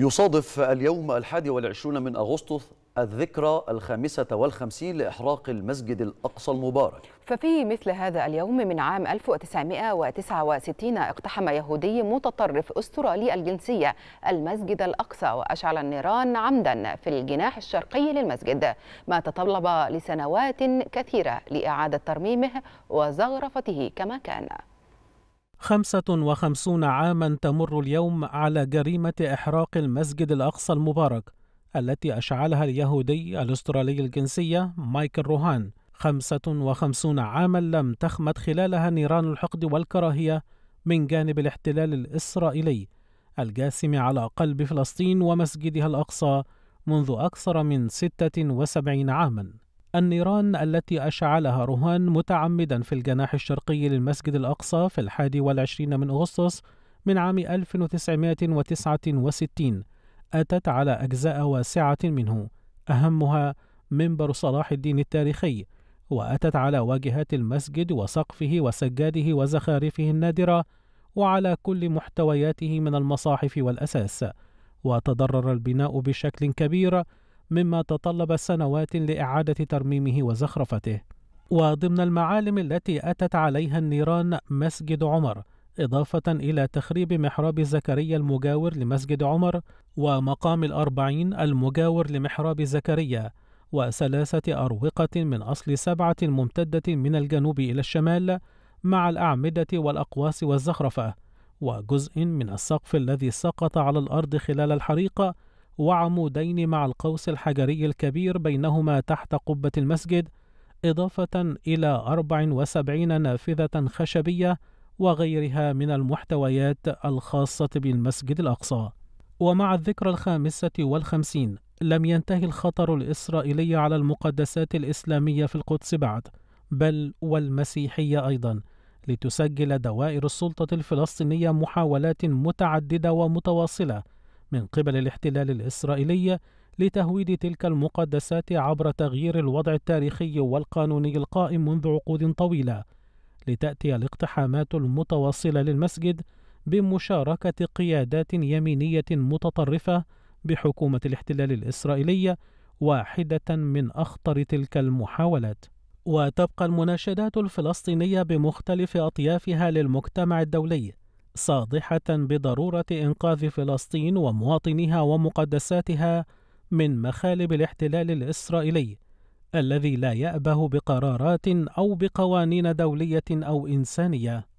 يصادف اليوم الحادي والعشرون من أغسطس الذكرى الخامسة والخمسين لإحراق المسجد الأقصى المبارك ففي مثل هذا اليوم من عام 1969 اقتحم يهودي متطرف أسترالي الجنسية المسجد الأقصى وأشعل النيران عمدا في الجناح الشرقي للمسجد ما تطلب لسنوات كثيرة لإعادة ترميمه وزخرفته كما كان خمسة وخمسون عاما تمر اليوم على جريمة إحراق المسجد الأقصى المبارك التي أشعلها اليهودي الأسترالي الجنسية مايكل روهان خمسة وخمسون عاما لم تخمد خلالها نيران الحقد والكراهية من جانب الاحتلال الإسرائيلي الجاسم على قلب فلسطين ومسجدها الأقصى منذ أكثر من ستة وسبعين عاماً النيران التي أشعلها رهان متعمدا في الجناح الشرقي للمسجد الأقصى في الحادي والعشرين من أغسطس من عام 1969 أتت على أجزاء واسعة منه أهمها منبر صلاح الدين التاريخي وأتت على واجهات المسجد وسقفه وسجاده وزخارفه النادرة وعلى كل محتوياته من المصاحف والأساس وتضرر البناء بشكل كبير مما تطلب سنوات لإعادة ترميمه وزخرفته وضمن المعالم التي أتت عليها النيران مسجد عمر إضافة إلى تخريب محراب زكريا المجاور لمسجد عمر ومقام الأربعين المجاور لمحراب زكريا وثلاثة أروقة من أصل سبعة ممتدة من الجنوب إلى الشمال مع الأعمدة والأقواس والزخرفة وجزء من السقف الذي سقط على الأرض خلال الحريق وعمودين مع القوس الحجري الكبير بينهما تحت قبة المسجد إضافة إلى 74 نافذة خشبية وغيرها من المحتويات الخاصة بالمسجد الأقصى ومع الذكرى الخامسة والخمسين لم ينتهي الخطر الإسرائيلي على المقدسات الإسلامية في القدس بعد بل والمسيحية أيضا لتسجل دوائر السلطة الفلسطينية محاولات متعددة ومتواصلة من قبل الاحتلال الإسرائيلي لتهويد تلك المقدسات عبر تغيير الوضع التاريخي والقانوني القائم منذ عقود طويلة لتأتي الاقتحامات المتواصلة للمسجد بمشاركة قيادات يمينية متطرفة بحكومة الاحتلال الإسرائيلية واحدة من أخطر تلك المحاولات وتبقى المناشدات الفلسطينية بمختلف أطيافها للمجتمع الدولي صادحة بضرورة إنقاذ فلسطين ومواطنيها ومقدساتها من مخالب الاحتلال الإسرائيلي الذي لا يأبه بقرارات أو بقوانين دولية أو إنسانية